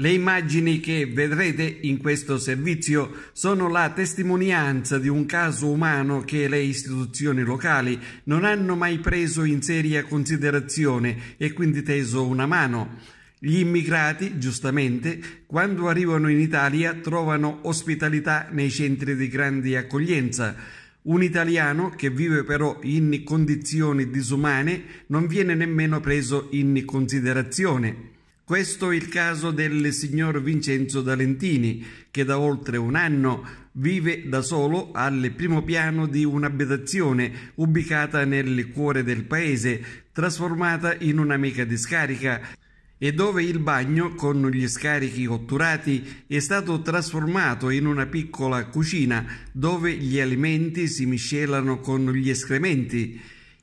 Le immagini che vedrete in questo servizio sono la testimonianza di un caso umano che le istituzioni locali non hanno mai preso in seria considerazione e quindi teso una mano. Gli immigrati, giustamente, quando arrivano in Italia trovano ospitalità nei centri di grande accoglienza. Un italiano che vive però in condizioni disumane non viene nemmeno preso in considerazione. Questo è il caso del signor Vincenzo D'Alentini, che da oltre un anno vive da solo al primo piano di un'abitazione ubicata nel cuore del paese, trasformata in un'amica discarica e dove il bagno con gli scarichi otturati è stato trasformato in una piccola cucina dove gli alimenti si miscelano con gli escrementi.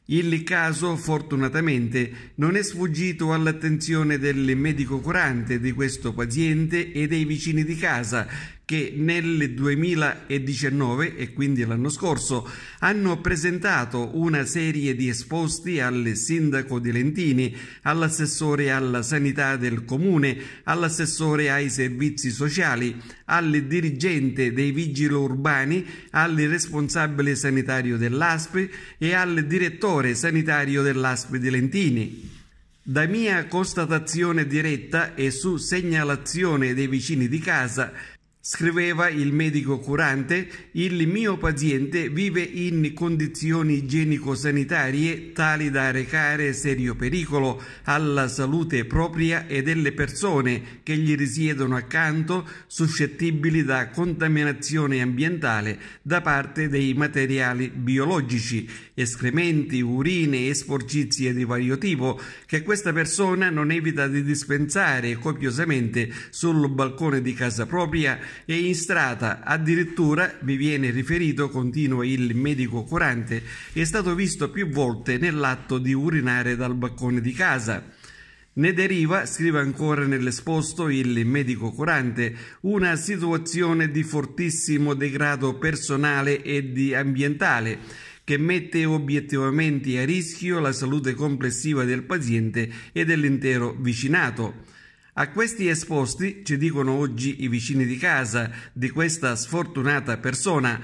Il caso, fortunatamente, non è sfuggito all'attenzione del medico curante di questo paziente e dei vicini di casa che nel 2019 e quindi l'anno scorso hanno presentato una serie di esposti al sindaco di Lentini, all'assessore alla sanità del comune, all'assessore ai servizi sociali, al dirigente dei vigili urbani, al responsabile sanitario dell'ASP e al direttore sanitario dell'ASP di Lentini. Da mia constatazione diretta e su segnalazione dei vicini di casa Scriveva il medico curante, il mio paziente vive in condizioni igienico-sanitarie tali da recare serio pericolo alla salute propria e delle persone che gli risiedono accanto, suscettibili da contaminazione ambientale da parte dei materiali biologici, escrementi, urine e sporcizie di vario tipo, che questa persona non evita di dispensare copiosamente sul balcone di casa propria e in strada addirittura, mi viene riferito, continua il medico curante, è stato visto più volte nell'atto di urinare dal balcone di casa. Ne deriva, scrive ancora nell'esposto il medico curante, una situazione di fortissimo degrado personale e di ambientale che mette obiettivamente a rischio la salute complessiva del paziente e dell'intero vicinato. A questi esposti, ci dicono oggi i vicini di casa di questa sfortunata persona,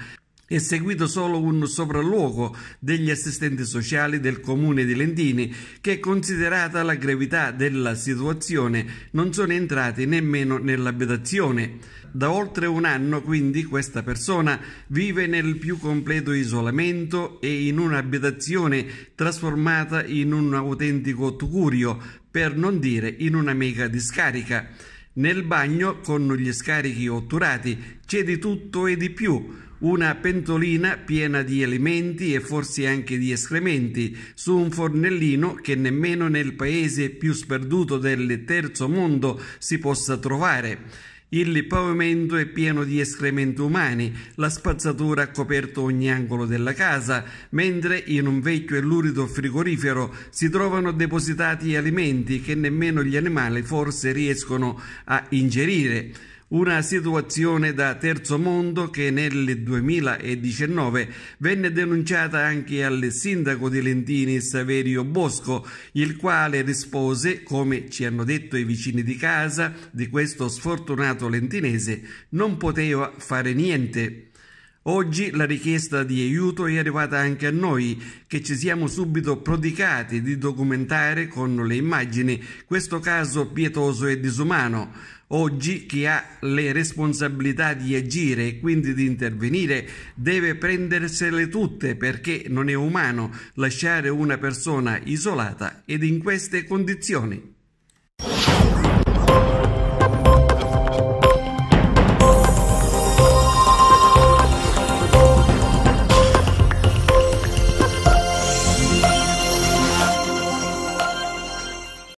è seguito solo un sopralluogo degli assistenti sociali del comune di Lentini che, considerata la gravità della situazione, non sono entrati nemmeno nell'abitazione. Da oltre un anno quindi questa persona vive nel più completo isolamento e in un'abitazione trasformata in un autentico tucurio, per non dire in una mega discarica. Nel bagno, con gli scarichi otturati, c'è di tutto e di più una pentolina piena di alimenti e forse anche di escrementi su un fornellino che nemmeno nel paese più sperduto del terzo mondo si possa trovare. Il pavimento è pieno di escrementi umani, la spazzatura ha coperto ogni angolo della casa, mentre in un vecchio e lurido frigorifero si trovano depositati alimenti che nemmeno gli animali forse riescono a ingerire una situazione da terzo mondo che nel 2019 venne denunciata anche al sindaco di Lentini Saverio Bosco, il quale rispose, come ci hanno detto i vicini di casa di questo sfortunato lentinese, non poteva fare niente. Oggi la richiesta di aiuto è arrivata anche a noi, che ci siamo subito prodicati di documentare con le immagini questo caso pietoso e disumano. Oggi chi ha le responsabilità di agire e quindi di intervenire deve prendersele tutte perché non è umano lasciare una persona isolata ed in queste condizioni.